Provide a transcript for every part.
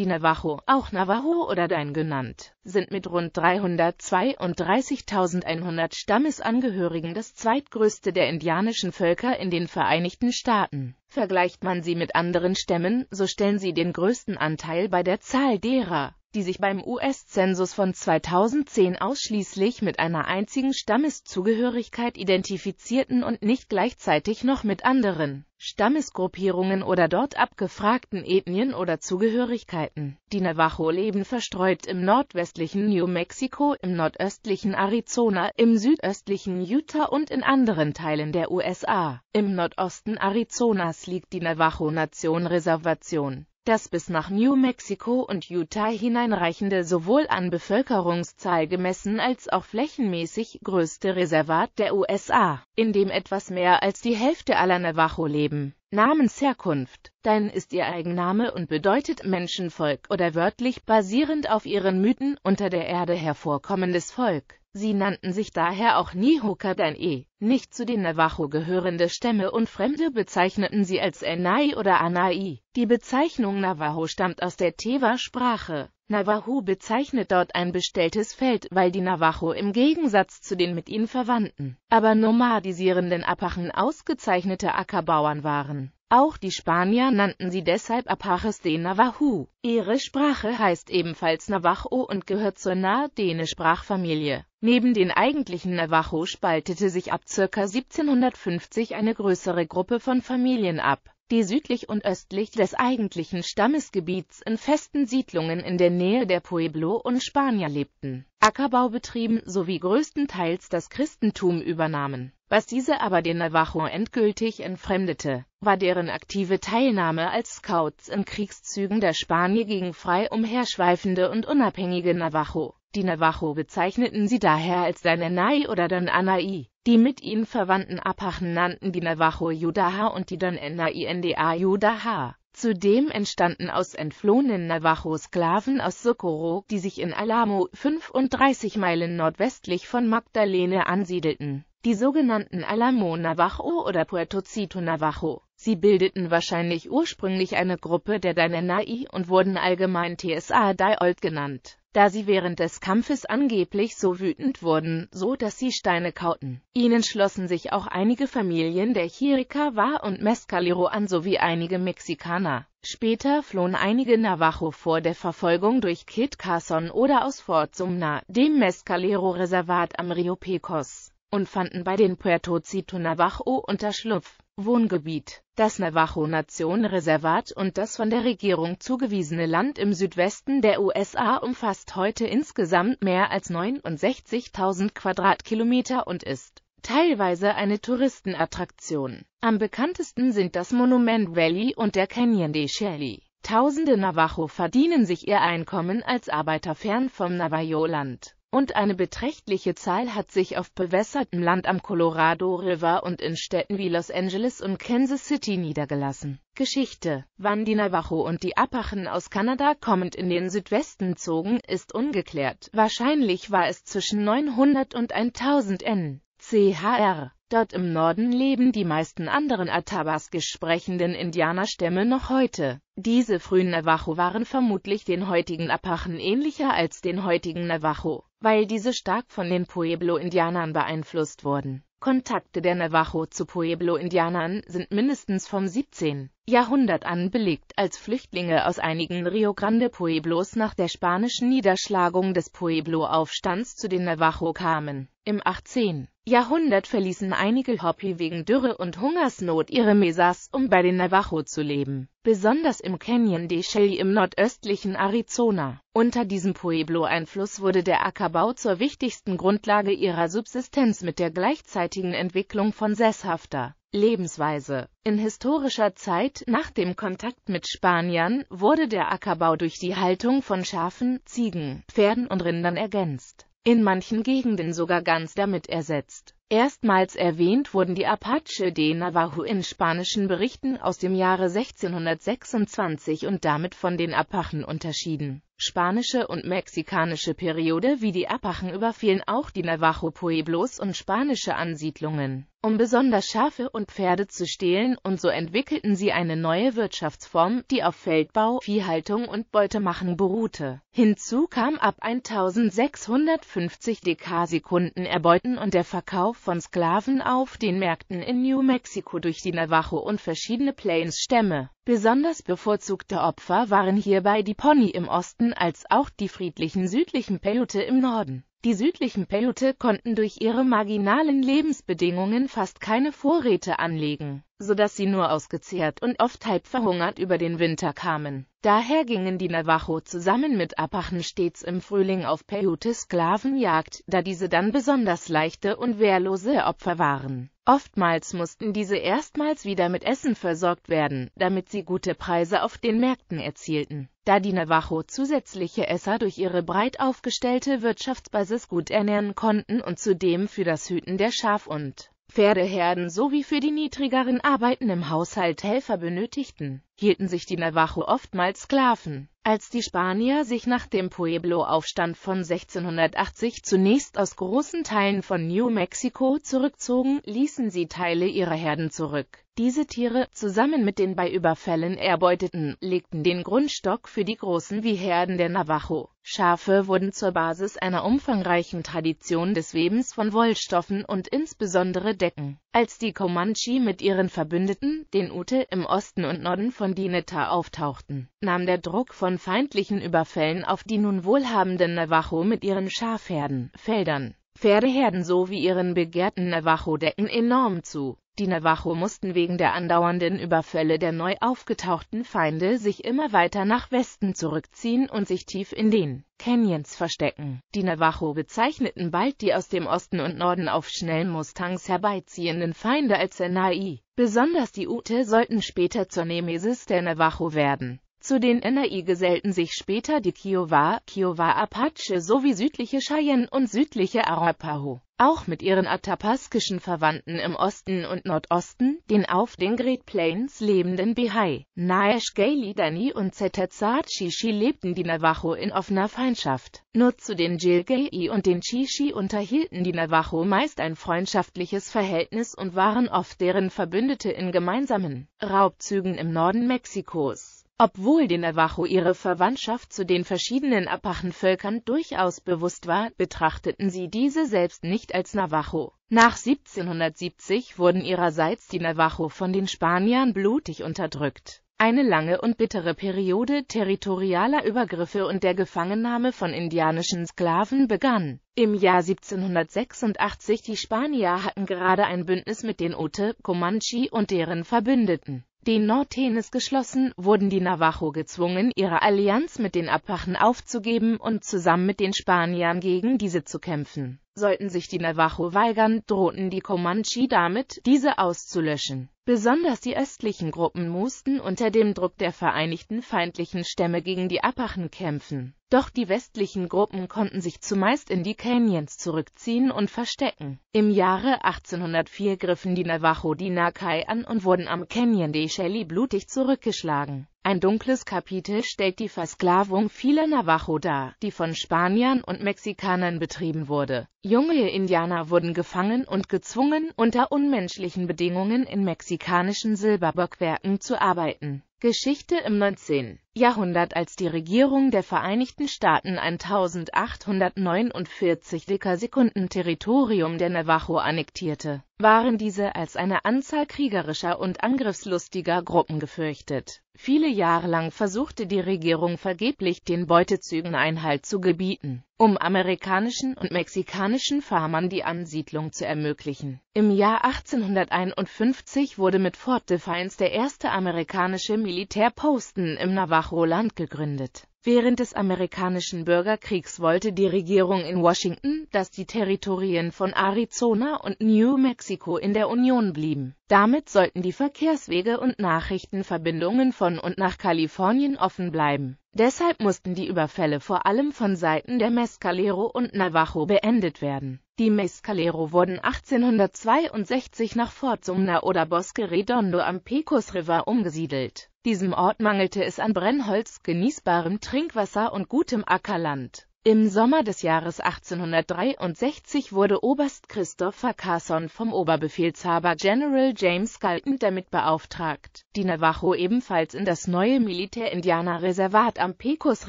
Die Navajo, auch Navajo oder Dein genannt, sind mit rund 332.100 Stammesangehörigen das zweitgrößte der indianischen Völker in den Vereinigten Staaten. Vergleicht man sie mit anderen Stämmen, so stellen sie den größten Anteil bei der Zahl derer, die sich beim US-Zensus von 2010 ausschließlich mit einer einzigen Stammeszugehörigkeit identifizierten und nicht gleichzeitig noch mit anderen Stammesgruppierungen oder dort abgefragten Ethnien oder Zugehörigkeiten. Die Navajo leben verstreut im nordwestlichen New Mexico, im nordöstlichen Arizona, im südöstlichen Utah und in anderen Teilen der USA. Im Nordosten Arizonas liegt die Navajo-Nation-Reservation. Das bis nach New Mexico und Utah hineinreichende sowohl an Bevölkerungszahl gemessen als auch flächenmäßig größte Reservat der USA, in dem etwas mehr als die Hälfte aller Navajo leben. Namensherkunft Dein ist ihr Eigenname und bedeutet Menschenvolk oder wörtlich basierend auf ihren Mythen unter der Erde hervorkommendes Volk. Sie nannten sich daher auch nie Hokkaidai, nicht zu den Navajo gehörende Stämme und Fremde bezeichneten sie als Enai oder Anai. Die Bezeichnung Navajo stammt aus der Tewa-Sprache. Navajo bezeichnet dort ein bestelltes Feld, weil die Navajo im Gegensatz zu den mit ihnen verwandten, aber nomadisierenden Apachen ausgezeichnete Ackerbauern waren. Auch die Spanier nannten sie deshalb Apaches de Navajo. Ihre Sprache heißt ebenfalls Navajo und gehört zur Nardene-Sprachfamilie. Neben den eigentlichen Navajo spaltete sich ab ca. 1750 eine größere Gruppe von Familien ab die südlich und östlich des eigentlichen Stammesgebiets in festen Siedlungen in der Nähe der Pueblo und Spanier lebten, Ackerbau betrieben sowie größtenteils das Christentum übernahmen. Was diese aber den Navajo endgültig entfremdete, war deren aktive Teilnahme als Scouts in Kriegszügen der Spanier gegen frei umherschweifende und unabhängige Navajo. Die Navajo bezeichneten sie daher als Dananai oder Dananai. Die mit ihnen verwandten Apachen nannten die Navajo Judaha und die Donena Inda Judaha. Zudem entstanden aus entflohenen Navajo-Sklaven aus Socorro, die sich in Alamo, 35 Meilen nordwestlich von Magdalene ansiedelten, die sogenannten Alamo Navajo oder Puerto Cito Navajo. Sie bildeten wahrscheinlich ursprünglich eine Gruppe der Danenai und wurden allgemein TSA Diold genannt da sie während des Kampfes angeblich so wütend wurden, so dass sie Steine kauten. Ihnen schlossen sich auch einige Familien der Chiricahua und Mescalero an sowie einige Mexikaner. Später flohen einige Navajo vor der Verfolgung durch Kit Carson oder aus Fort Sumner, dem Mescalero-Reservat am Rio Pecos, und fanden bei den Puerto Cito Navajo Unterschlupf. Wohngebiet, das Navajo-Nation-Reservat und das von der Regierung zugewiesene Land im Südwesten der USA umfasst heute insgesamt mehr als 69.000 Quadratkilometer und ist teilweise eine Touristenattraktion. Am bekanntesten sind das Monument Valley und der Canyon de Shelley. Tausende Navajo verdienen sich ihr Einkommen als Arbeiter fern vom Navajo-Land. Und eine beträchtliche Zahl hat sich auf bewässertem Land am Colorado River und in Städten wie Los Angeles und Kansas City niedergelassen. Geschichte Wann die Navajo und die Apachen aus Kanada kommend in den Südwesten zogen, ist ungeklärt. Wahrscheinlich war es zwischen 900 und 1000 N. CHR Dort im Norden leben die meisten anderen Athabaskisch sprechenden Indianerstämme noch heute. Diese frühen Navajo waren vermutlich den heutigen Apachen ähnlicher als den heutigen Navajo, weil diese stark von den Pueblo-Indianern beeinflusst wurden. Kontakte der Navajo zu Pueblo-Indianern sind mindestens vom 17. Jahrhundert an belegt, als Flüchtlinge aus einigen Rio Grande Pueblos nach der spanischen Niederschlagung des Pueblo-Aufstands zu den Navajo kamen. Im 18. Jahrhundert verließen einige Hopi wegen Dürre und Hungersnot ihre Mesas, um bei den Navajo zu leben, besonders im Canyon de Shelley im nordöstlichen Arizona. Unter diesem Pueblo-Einfluss wurde der Ackerbau zur wichtigsten Grundlage ihrer Subsistenz mit der gleichzeitigen Entwicklung von sesshafter Lebensweise. In historischer Zeit nach dem Kontakt mit Spaniern wurde der Ackerbau durch die Haltung von Schafen, Ziegen, Pferden und Rindern ergänzt, in manchen Gegenden sogar ganz damit ersetzt. Erstmals erwähnt wurden die Apache de Navajo in spanischen Berichten aus dem Jahre 1626 und damit von den Apachen unterschieden spanische und mexikanische Periode wie die Apachen überfielen auch die Navajo-Pueblos und spanische Ansiedlungen, um besonders Schafe und Pferde zu stehlen, und so entwickelten sie eine neue Wirtschaftsform, die auf Feldbau, Viehhaltung und Beutemachen beruhte. Hinzu kam ab 1650 Dekasekunden erbeuten und der Verkauf von Sklaven auf den Märkten in New Mexico durch die Navajo und verschiedene Plains-Stämme. Besonders bevorzugte Opfer waren hierbei die Pony im Osten Norden als auch die friedlichen südlichen Paiute im Norden. Die südlichen Paiute konnten durch ihre marginalen Lebensbedingungen fast keine Vorräte anlegen, sodass sie nur ausgezehrt und oft halb verhungert über den Winter kamen. Daher gingen die Navajo zusammen mit Apachen stets im Frühling auf Paiute Sklavenjagd, da diese dann besonders leichte und wehrlose Opfer waren. Oftmals mussten diese erstmals wieder mit Essen versorgt werden, damit sie gute Preise auf den Märkten erzielten. Da die Navajo zusätzliche Esser durch ihre breit aufgestellte Wirtschaftsbasis gut ernähren konnten und zudem für das Hüten der Schaf- und Pferdeherden sowie für die niedrigeren Arbeiten im Haushalt Helfer benötigten, hielten sich die Navajo oftmals Sklaven. Als die Spanier sich nach dem Pueblo-Aufstand von 1680 zunächst aus großen Teilen von New Mexico zurückzogen, ließen sie Teile ihrer Herden zurück. Diese Tiere, zusammen mit den bei Überfällen erbeuteten, legten den Grundstock für die großen wie Herden der Navajo. Schafe wurden zur Basis einer umfangreichen Tradition des Webens von Wollstoffen und insbesondere Decken. Als die Comanche mit ihren Verbündeten, den Ute, im Osten und Norden von Dineta auftauchten, nahm der Druck von feindlichen Überfällen auf die nun wohlhabenden Navajo mit ihren Schafherden, Feldern, Pferdeherden sowie ihren begehrten Navajo-Decken enorm zu. Die Navajo mussten wegen der andauernden Überfälle der neu aufgetauchten Feinde sich immer weiter nach Westen zurückziehen und sich tief in den Canyons verstecken. Die Navajo bezeichneten bald die aus dem Osten und Norden auf schnellen Mustangs herbeiziehenden Feinde als Senai. Besonders die Ute sollten später zur Nemesis der Navajo werden. Zu den NRI gesellten sich später die Kiowa, Kiowa Apache sowie südliche Cheyenne und südliche Arapaho. Auch mit ihren atapaskischen Verwandten im Osten und Nordosten, den auf den Great Plains lebenden Behai, Naesh Gailidani und Zetezatchishi lebten die Navajo in offener Feindschaft. Nur zu den Jilgei und den Chishi unterhielten die Navajo meist ein freundschaftliches Verhältnis und waren oft deren Verbündete in gemeinsamen Raubzügen im Norden Mexikos. Obwohl den Navajo ihre Verwandtschaft zu den verschiedenen Apachenvölkern durchaus bewusst war, betrachteten sie diese selbst nicht als Navajo. Nach 1770 wurden ihrerseits die Navajo von den Spaniern blutig unterdrückt. Eine lange und bittere Periode territorialer Übergriffe und der Gefangennahme von indianischen Sklaven begann. Im Jahr 1786 die Spanier hatten gerade ein Bündnis mit den Ute, Comanche und deren Verbündeten den Nortenes geschlossen, wurden die Navajo gezwungen, ihre Allianz mit den Apachen aufzugeben und zusammen mit den Spaniern gegen diese zu kämpfen Sollten sich die Navajo weigern, drohten die Comanche damit, diese auszulöschen. Besonders die östlichen Gruppen mussten unter dem Druck der vereinigten feindlichen Stämme gegen die Apachen kämpfen. Doch die westlichen Gruppen konnten sich zumeist in die Canyons zurückziehen und verstecken. Im Jahre 1804 griffen die Navajo die Nakai an und wurden am Canyon de Shelly blutig zurückgeschlagen. Ein dunkles Kapitel stellt die Versklavung vieler Navajo dar, die von Spaniern und Mexikanern betrieben wurde. Junge Indianer wurden gefangen und gezwungen, unter unmenschlichen Bedingungen in mexikanischen Silberbockwerken zu arbeiten. Geschichte im 19. Jahrhundert als die Regierung der Vereinigten Staaten ein 1849 Sekunden Territorium der Navajo annektierte, waren diese als eine Anzahl kriegerischer und angriffslustiger Gruppen gefürchtet. Viele Jahre lang versuchte die Regierung vergeblich, den Beutezügen Einhalt zu gebieten um amerikanischen und mexikanischen Farmern die Ansiedlung zu ermöglichen. Im Jahr 1851 wurde mit Fort Defiance der erste amerikanische Militärposten im Navajo-Land gegründet. Während des amerikanischen Bürgerkriegs wollte die Regierung in Washington, dass die Territorien von Arizona und New Mexico in der Union blieben. Damit sollten die Verkehrswege und Nachrichtenverbindungen von und nach Kalifornien offen bleiben. Deshalb mussten die Überfälle vor allem von Seiten der Mescalero und Navajo beendet werden. Die Mescalero wurden 1862 nach Fort Sumner oder Bosque Redondo am Pecos River umgesiedelt. Diesem Ort mangelte es an Brennholz, genießbarem Trinkwasser und gutem Ackerland. Im Sommer des Jahres 1863 wurde Oberst Christopher Carson vom Oberbefehlshaber General James Galton damit beauftragt, die Navajo ebenfalls in das neue Militär-Indianer-Reservat am Pecos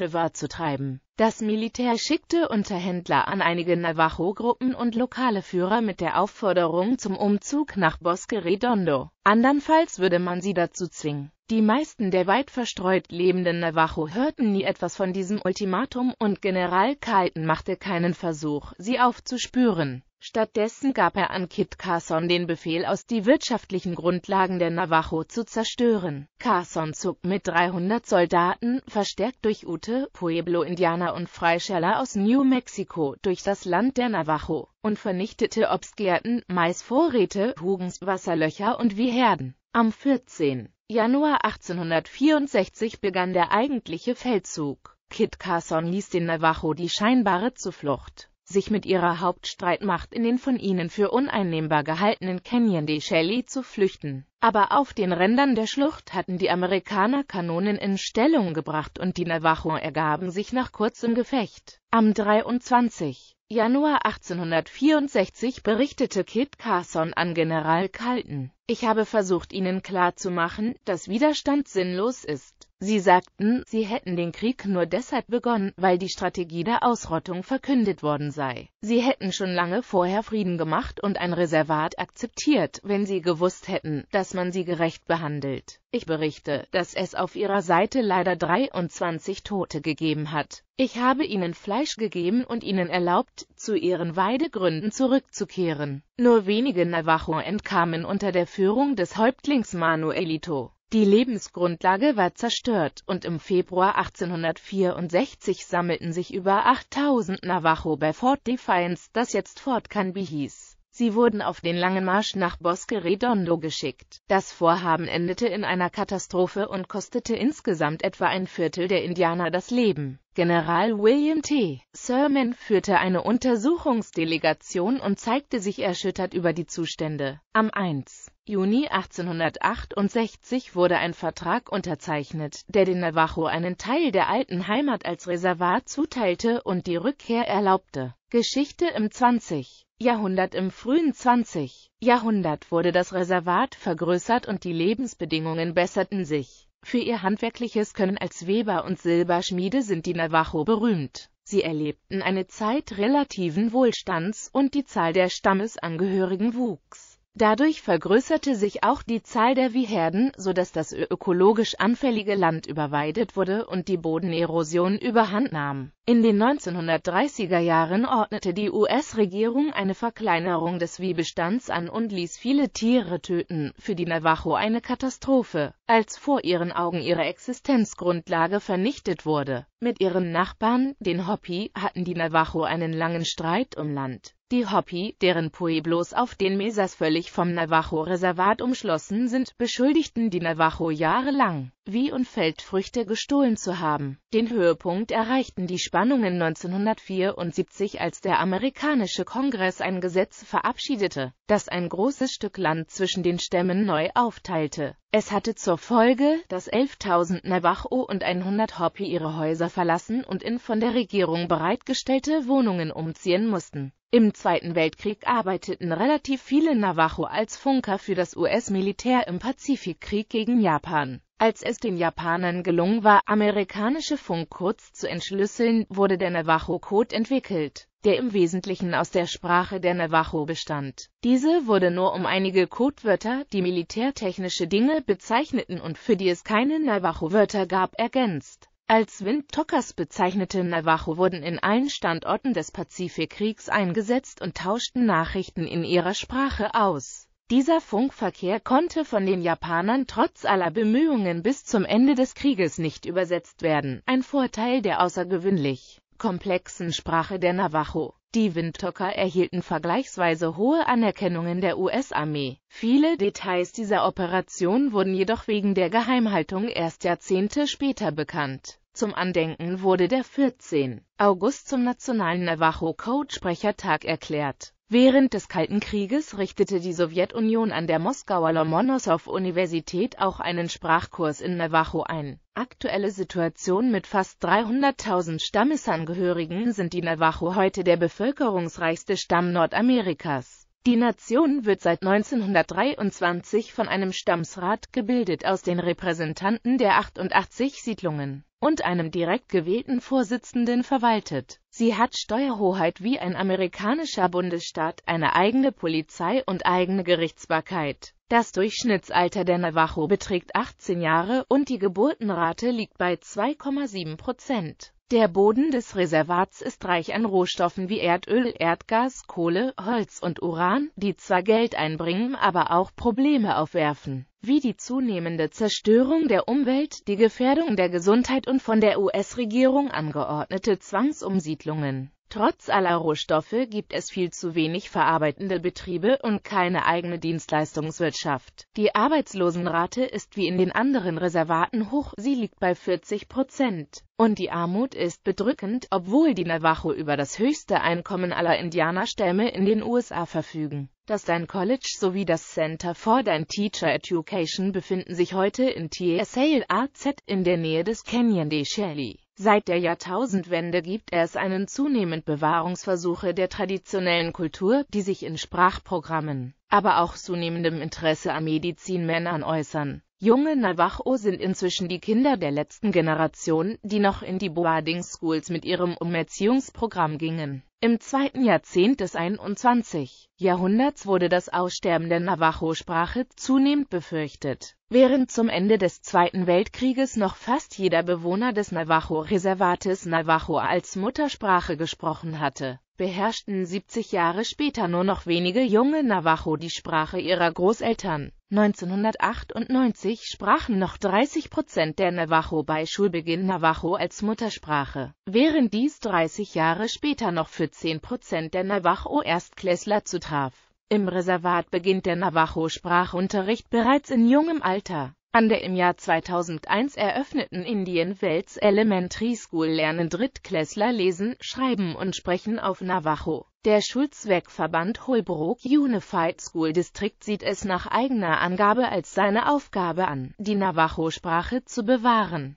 River zu treiben. Das Militär schickte Unterhändler an einige Navajo-Gruppen und lokale Führer mit der Aufforderung zum Umzug nach Bosque Redondo, andernfalls würde man sie dazu zwingen die meisten der weit verstreut lebenden Navajo hörten nie etwas von diesem Ultimatum und General Calton machte keinen Versuch, sie aufzuspüren. Stattdessen gab er an Kit Carson den Befehl aus, die wirtschaftlichen Grundlagen der Navajo zu zerstören. Carson zog mit 300 Soldaten, verstärkt durch Ute, Pueblo-Indianer und Freischeller aus New Mexico, durch das Land der Navajo und vernichtete Obstgärten, Maisvorräte, Hugens, Wasserlöcher und Weherden. Am 14. Januar 1864 begann der eigentliche Feldzug. Kit Carson ließ den Navajo die scheinbare Zuflucht, sich mit ihrer Hauptstreitmacht in den von ihnen für uneinnehmbar gehaltenen Canyon de Shelley zu flüchten. Aber auf den Rändern der Schlucht hatten die Amerikaner Kanonen in Stellung gebracht und die Navajo ergaben sich nach kurzem Gefecht. Am 23. Januar 1864 berichtete Kit Carson an General Calton, ich habe versucht Ihnen klarzumachen, dass Widerstand sinnlos ist. Sie sagten, sie hätten den Krieg nur deshalb begonnen, weil die Strategie der Ausrottung verkündet worden sei. Sie hätten schon lange vorher Frieden gemacht und ein Reservat akzeptiert, wenn sie gewusst hätten, dass man sie gerecht behandelt. Ich berichte, dass es auf ihrer Seite leider 23 Tote gegeben hat. Ich habe ihnen Fleisch gegeben und ihnen erlaubt, zu ihren Weidegründen zurückzukehren. Nur wenige Navajo entkamen unter der Führung des Häuptlings Manuelito. Die Lebensgrundlage war zerstört und im Februar 1864 sammelten sich über 8000 Navajo bei Fort Defiance, das jetzt Fort Canby hieß Sie wurden auf den langen Marsch nach Bosque Redondo geschickt. Das Vorhaben endete in einer Katastrophe und kostete insgesamt etwa ein Viertel der Indianer das Leben. General William T. Sherman führte eine Untersuchungsdelegation und zeigte sich erschüttert über die Zustände. Am 1. Juni 1868 wurde ein Vertrag unterzeichnet, der den Navajo einen Teil der alten Heimat als Reservat zuteilte und die Rückkehr erlaubte. Geschichte im 20. Jahrhundert im frühen 20. Jahrhundert wurde das Reservat vergrößert und die Lebensbedingungen besserten sich. Für ihr handwerkliches Können als Weber und Silberschmiede sind die Navajo berühmt. Sie erlebten eine Zeit relativen Wohlstands und die Zahl der Stammesangehörigen wuchs. Dadurch vergrößerte sich auch die Zahl der Wieherden, sodass das ökologisch anfällige Land überweidet wurde und die Bodenerosion überhand nahm. In den 1930er Jahren ordnete die US-Regierung eine Verkleinerung des Viehbestands an und ließ viele Tiere töten, für die Navajo eine Katastrophe, als vor ihren Augen ihre Existenzgrundlage vernichtet wurde mit ihren Nachbarn, den Hopi, hatten die Navajo einen langen Streit um Land. Die Hopi, deren Pueblos auf den Mesas völlig vom Navajo-Reservat umschlossen sind, beschuldigten die Navajo jahrelang, Wie- und Feldfrüchte gestohlen zu haben. Den Höhepunkt erreichten die Spannungen 1974, als der amerikanische Kongress ein Gesetz verabschiedete, das ein großes Stück Land zwischen den Stämmen neu aufteilte. Es hatte zur Folge, dass 11.000 Navajo und 100 Hopi ihre Häuser verlassen und in von der Regierung bereitgestellte Wohnungen umziehen mussten. Im Zweiten Weltkrieg arbeiteten relativ viele Navajo als Funker für das US-Militär im Pazifikkrieg gegen Japan. Als es den Japanern gelungen war, amerikanische Funkcodes zu entschlüsseln, wurde der Navajo-Code entwickelt der im Wesentlichen aus der Sprache der Navajo bestand. Diese wurde nur um einige Codewörter, die militärtechnische Dinge bezeichneten und für die es keine Navajo-Wörter gab, ergänzt. Als Windtockers bezeichnete Navajo wurden in allen Standorten des Pazifikkriegs eingesetzt und tauschten Nachrichten in ihrer Sprache aus. Dieser Funkverkehr konnte von den Japanern trotz aller Bemühungen bis zum Ende des Krieges nicht übersetzt werden, ein Vorteil, der außergewöhnlich komplexen Sprache der Navajo. Die Windtocker erhielten vergleichsweise hohe Anerkennungen der US-Armee. Viele Details dieser Operation wurden jedoch wegen der Geheimhaltung erst Jahrzehnte später bekannt. Zum Andenken wurde der 14. August zum Nationalen Navajo-Code-Sprechertag erklärt. Während des Kalten Krieges richtete die Sowjetunion an der Moskauer lomonosow universität auch einen Sprachkurs in Navajo ein. Aktuelle Situation mit fast 300.000 Stammesangehörigen sind die Navajo heute der bevölkerungsreichste Stamm Nordamerikas. Die Nation wird seit 1923 von einem Stammsrat gebildet aus den Repräsentanten der 88 Siedlungen und einem direkt gewählten Vorsitzenden verwaltet. Sie hat Steuerhoheit wie ein amerikanischer Bundesstaat, eine eigene Polizei und eigene Gerichtsbarkeit. Das Durchschnittsalter der Navajo beträgt 18 Jahre und die Geburtenrate liegt bei 2,7 Prozent. Der Boden des Reservats ist reich an Rohstoffen wie Erdöl, Erdgas, Kohle, Holz und Uran, die zwar Geld einbringen, aber auch Probleme aufwerfen wie die zunehmende Zerstörung der Umwelt, die Gefährdung der Gesundheit und von der US-Regierung angeordnete Zwangsumsiedlungen. Trotz aller Rohstoffe gibt es viel zu wenig verarbeitende Betriebe und keine eigene Dienstleistungswirtschaft. Die Arbeitslosenrate ist wie in den anderen Reservaten hoch, sie liegt bei 40 Prozent. Und die Armut ist bedrückend, obwohl die Navajo über das höchste Einkommen aller Indianerstämme in den USA verfügen. Das Dein College sowie das Center for Dein Teacher Education befinden sich heute in TSALAZ in der Nähe des Canyon de Shelley. Seit der Jahrtausendwende gibt es einen zunehmend Bewahrungsversuche der traditionellen Kultur, die sich in Sprachprogrammen, aber auch zunehmendem Interesse an Medizinmännern äußern. Junge Navajo sind inzwischen die Kinder der letzten Generation, die noch in die Boarding Schools mit ihrem Umerziehungsprogramm gingen. Im zweiten Jahrzehnt des 21. Jahrhunderts wurde das Aussterben der Navajo-Sprache zunehmend befürchtet. Während zum Ende des Zweiten Weltkrieges noch fast jeder Bewohner des Navajo-Reservates Navajo als Muttersprache gesprochen hatte, beherrschten 70 Jahre später nur noch wenige junge Navajo die Sprache ihrer Großeltern. 1998 sprachen noch 30 Prozent der Navajo bei Schulbeginn Navajo als Muttersprache, während dies 30 Jahre später noch für 10 Prozent der Navajo-Erstklässler zutraf. Im Reservat beginnt der Navajo-Sprachunterricht bereits in jungem Alter. An der im Jahr 2001 eröffneten Indian Wells Elementary School lernen Drittklässler lesen, schreiben und sprechen auf Navajo. Der Schulzweckverband Holbrook Unified School District sieht es nach eigener Angabe als seine Aufgabe an, die Navajo-Sprache zu bewahren.